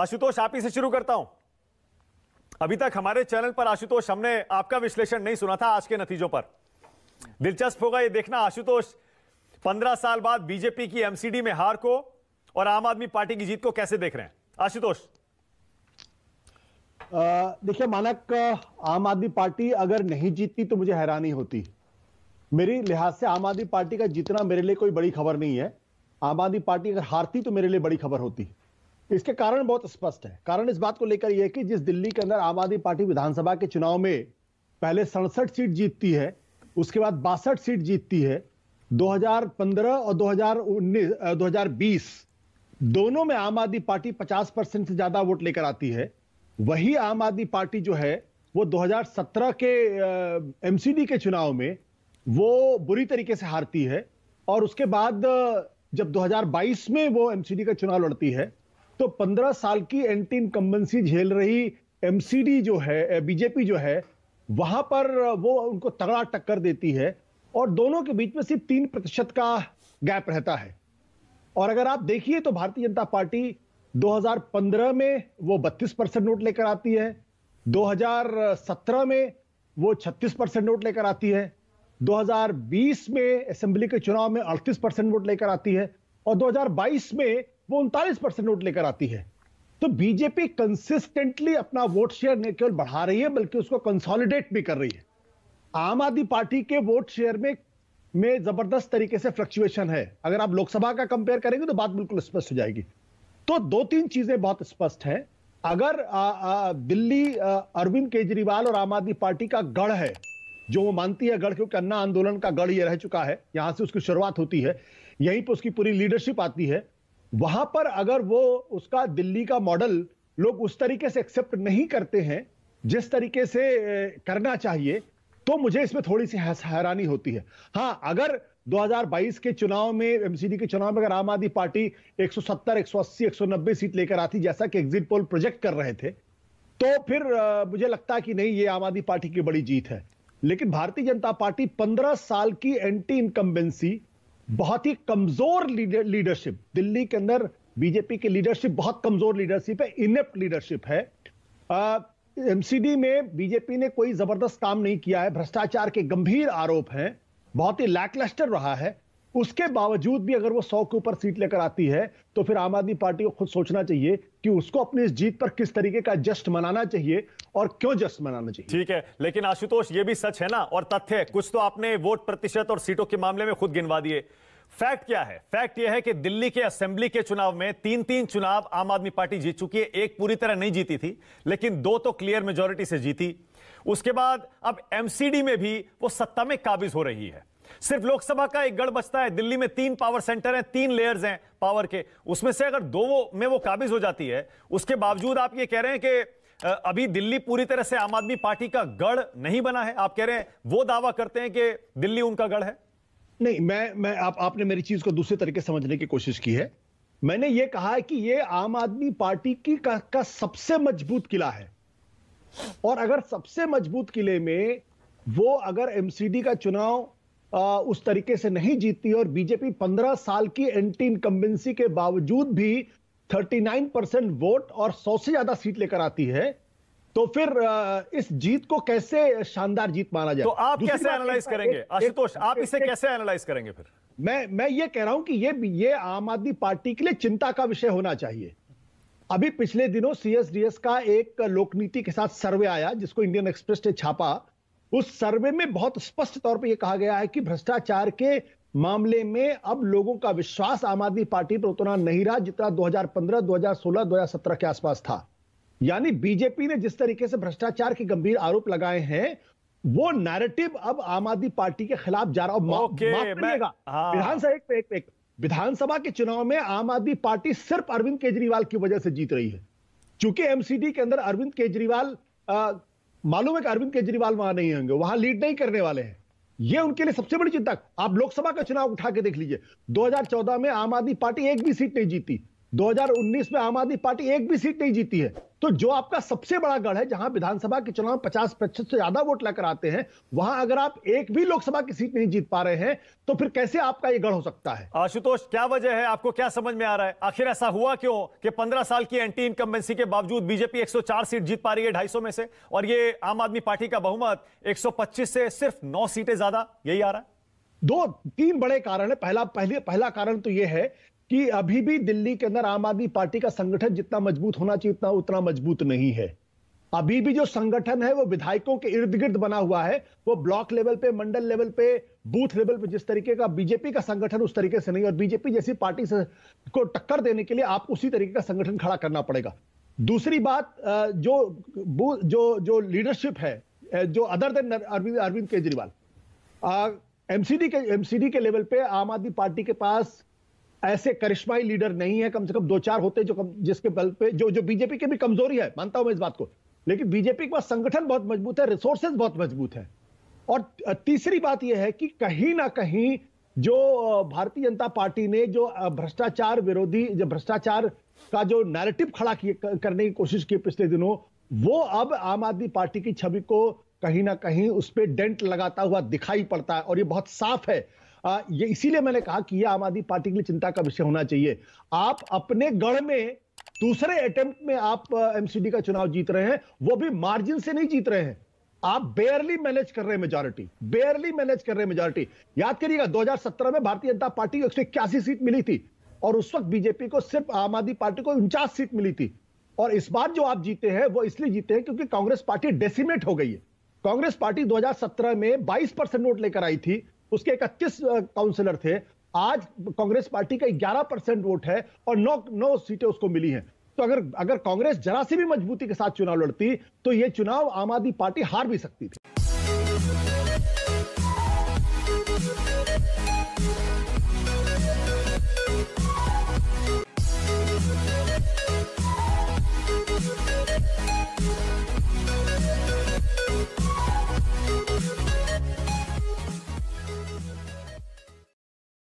आशुतोष आप ही से शुरू करता हूं अभी तक हमारे चैनल पर आशुतोष हमने आपका विश्लेषण नहीं सुना था आज के नतीजों पर दिलचस्प होगा यह देखना आशुतोष पंद्रह साल बाद बीजेपी की एमसीडी में हार को और आम आदमी पार्टी की जीत को कैसे देख रहे हैं आशुतोष देखिए मानक आम आदमी पार्टी अगर नहीं जीतती तो मुझे हैरानी होती मेरी लिहाज से आम आदमी पार्टी का जीतना मेरे लिए कोई बड़ी खबर नहीं है आम आदमी पार्टी अगर हारती तो मेरे लिए बड़ी खबर होती इसके कारण बहुत स्पष्ट है कारण इस बात को लेकर यह कि जिस दिल्ली के अंदर आम आदमी पार्टी विधानसभा के चुनाव में पहले सड़सठ सीट जीतती है उसके बाद बासठ सीट जीतती है 2015 और 2019 2020 दोनों में आम आदमी पार्टी 50 परसेंट से ज्यादा वोट लेकर आती है वही आम आदमी पार्टी जो है वो 2017 के एमसीडी के चुनाव में वो बुरी तरीके से हारती है और उसके बाद जब 2022 में वो एमसीडी का चुनाव लड़ती है तो 15 साल की एंटी इनकम्बेंसी झेल रही एमसीडी जो है बीजेपी जो है वहां पर वो उनको तगड़ा टक्कर देती है और दोनों के बीच में सिर्फ तीन प्रतिशत का गैप रहता है और अगर आप देखिए तो भारतीय जनता पार्टी 2015 में वो 32 परसेंट नोट लेकर आती है 2017 में वो 36 परसेंट नोट लेकर आती है 2020 में असेंबली के चुनाव में 38 परसेंट वोट लेकर आती है और 2022 में वो उनतालीस परसेंट वोट लेकर आती है तो बीजेपी कंसिस्टेंटली अपना वोट शेयर न केवल बढ़ा रही है बल्कि उसको कंसोलिडेट भी कर रही है आम आदमी पार्टी के वोट शेयर में में जबरदस्त तरीके से फ्लक्चुएशन है अगर आप लोकसभा का कंपेयर करेंगे तो बात बिल्कुल स्पष्ट हो जाएगी तो दो तीन चीजें बहुत स्पष्ट है अगर आ, आ, दिल्ली अरविंद केजरीवाल और आम आदमी पार्टी का गढ़ है जो वो मानती है गढ़ क्योंकि अन्ना आंदोलन का गढ़ यह रह चुका है यहां से उसकी शुरुआत होती है यहीं पर उसकी पूरी लीडरशिप आती है वहां पर अगर वो उसका दिल्ली का मॉडल लोग उस तरीके से एक्सेप्ट नहीं करते हैं जिस तरीके से करना चाहिए तो मुझे इसमें थोड़ी सी हैरानी होती है हाँ अगर 2022 के चुनाव में एमसीडी के चुनाव में अगर आम आदमी पार्टी 170, 180, 190 सीट लेकर आती जैसा कि एग्जिट पोल प्रोजेक्ट कर रहे थे तो फिर मुझे लगता है कि नहीं ये आम आदमी पार्टी की बड़ी जीत है लेकिन भारतीय जनता पार्टी 15 साल की एंटी इनकम्बेंसी बहुत ही कमजोर लीडरशिप दिल्ली के अंदर बीजेपी की लीडरशिप बहुत कमजोर लीडरशिप है इनेप्ट लीडरशिप है एमसीडी में बीजेपी ने कोई जबरदस्त काम नहीं किया है भ्रष्टाचार के गंभीर आरोप हैं बहुत ही लैकलस्टर रहा है उसके बावजूद भी अगर वो सौ के ऊपर सीट लेकर आती है तो फिर आम आदमी पार्टी को खुद सोचना चाहिए कि उसको अपनी इस जीत पर किस तरीके का जश्न मनाना चाहिए और क्यों जश्न मनाना चाहिए ठीक है लेकिन आशुतोष ये भी सच है ना और तथ्य कुछ तो आपने वोट प्रतिशत और सीटों के मामले में खुद गिनवा दिए फैक्ट क्या है फैक्ट यह है कि दिल्ली के असेंबली के चुनाव में तीन तीन चुनाव आम आदमी पार्टी जीत चुकी है एक पूरी तरह नहीं जीती थी लेकिन दो तो क्लियर मेजोरिटी से जीती उसके बाद अब एमसीडी में भी वो सत्ता में काबिज हो रही है सिर्फ लोकसभा का एक गढ़ बचता है दिल्ली में तीन पावर सेंटर हैं तीन लेयर्स हैं पावर के उसमें से अगर दो वो में वो काबिज हो जाती है उसके बावजूद आप ये कह रहे हैं कि अभी दिल्ली पूरी तरह से आम आदमी पार्टी का गढ़ नहीं बना है आप कह रहे हैं वो दावा करते हैं कि दिल्ली उनका गढ़ है नहीं मैं मैं आप आपने मेरी चीज को दूसरे तरीके समझने की कोशिश की है मैंने ये कहा है कि ये आम आदमी पार्टी की का, का सबसे मजबूत किला है और अगर सबसे मजबूत किले में वो अगर एमसीडी का चुनाव उस तरीके से नहीं जीती और बीजेपी 15 साल की एंटी इनकम्बेंसी के बावजूद भी 39 परसेंट वोट और 100 से ज्यादा सीट लेकर आती है तो फिर इस जीत को कैसे शानदार जीत माना जाए तो आप कैसे एनालाइज करेंगे आशुतोष आप इसे कैसे एनालाइज करेंगे फिर मैं मैं ये कह रहा हूं कि ये ये आम आदमी पार्टी के लिए चिंता का विषय होना चाहिए अभी पिछले दिनों सीएसडीएस का एक लोकनीति के साथ सर्वे आया जिसको इंडियन एक्सप्रेस ने छापा उस सर्वे में बहुत स्पष्ट तौर पर यह कहा गया है कि भ्रष्टाचार के मामले में अब लोगों का विश्वास आम आदमी पार्टी पर उतना नहीं रहा जितना 2015, 2016, 2017 के आसपास था यानी बीजेपी ने जिस तरीके से भ्रष्टाचार के गंभीर आरोप लगाए हैं वो नैरेटिव अब आम आदमी पार्टी के खिलाफ जा रहा मा, okay, हाँ। विधानसभा एक, एक, एक विधानसभा के चुनाव में आम आदमी पार्टी सिर्फ अरविंद केजरीवाल की वजह से जीत रही है क्योंकि एमसीडी के अंदर अरविंद केजरीवाल मालूम है कि अरविंद केजरीवाल वहां नहीं होंगे वहां लीड नहीं करने वाले हैं ये उनके लिए सबसे बड़ी चिंता आप लोकसभा का चुनाव उठा के देख लीजिए 2014 में आम आदमी पार्टी एक भी सीट नहीं जीती 2019 में आम आदमी पार्टी एक भी सीट नहीं जीती है तो जो आपका सबसे बड़ा गढ़ है जहां विधानसभा के चुनाव 50 प्रतिशत से ज्यादा वोट लेकर आते हैं वहां अगर आप एक भी लोकसभा की सीट नहीं जीत पा रहे हैं तो फिर कैसे आपका ये गढ़ हो सकता है आशुतोष क्या वजह है आपको क्या समझ में आ रहा है आखिर ऐसा हुआ क्यों कि 15 साल की एंटी इनकम्बेंसी के बावजूद बीजेपी एक सीट जीत पा रही है ढाई में से और ये आम आदमी पार्टी का बहुमत एक से सिर्फ नौ सीटें ज्यादा यही आ रहा है दो तीन बड़े कारण है पहला पहले पहला कारण तो यह है कि अभी भी दिल्ली के अंदर आम आदमी पार्टी का संगठन जितना मजबूत होना चाहिए उतना उतना मजबूत नहीं है अभी भी जो संगठन है वो विधायकों के इर्द गिर्द बना हुआ है वो ब्लॉक लेवल पे मंडल लेवल पे बूथ लेवल पे जिस तरीके का बीजेपी का संगठन उस तरीके से नहीं और बीजेपी जैसी पार्टी से को टक्कर देने के लिए आप उसी तरीके का संगठन खड़ा करना पड़ेगा दूसरी बात जो जो जो लीडरशिप है जो other than Arvind Arvind Kejriwal MCD के एमसीडी के लेवल पे आम आदमी पार्टी के पास ऐसे करिश्माई लीडर नहीं है कम से कम दो चार होते जो कम, जिसके बल पे जो जो बीजेपी की भी कमजोरी है मानता हूं मैं इस बात को लेकिन बीजेपी के पास संगठन बहुत मजबूत है रिसोर्सेज बहुत मजबूत है और तीसरी बात यह है कि कहीं ना कहीं जो भारतीय जनता पार्टी ने जो भ्रष्टाचार विरोधी जो भ्रष्टाचार का जो नैरेटिव खड़ा करने की कोशिश की पिछले दिनों वो अब आम आदमी पार्टी की छवि को कहीं ना कहीं उस पर डेंट लगाता हुआ दिखाई पड़ता है और ये बहुत साफ है ये इसीलिए मैंने कहा कि यह आम आदमी पार्टी के लिए चिंता का विषय होना चाहिए आप अपने गढ़ में दूसरे अटेम्प्ट में आप एमसीडी का चुनाव जीत रहे हैं वो भी मार्जिन से नहीं जीत रहे हैं आप बेयरली मैनेज कर रहे हैं मेजोरिटी बेयरली मैनेज कर रहे हैं मेजोरिटी याद करिएगा 2017 में भारतीय जनता पार्टी को एक सीट मिली थी और उस वक्त बीजेपी को सिर्फ आम आदमी पार्टी को उनचास सीट मिली थी और इस बार जो आप जीते हैं वो इसलिए जीते हैं क्योंकि कांग्रेस पार्टी डेसिमेट हो गई है कांग्रेस पार्टी 2017 में 22 परसेंट वोट लेकर आई थी उसके इकतीस काउंसिलर थे आज कांग्रेस पार्टी का 11 परसेंट वोट है और नौ नौ सीटें उसको मिली हैं तो अगर अगर कांग्रेस जरा सी भी मजबूती के साथ चुनाव लड़ती तो ये चुनाव आम आदमी पार्टी हार भी सकती थी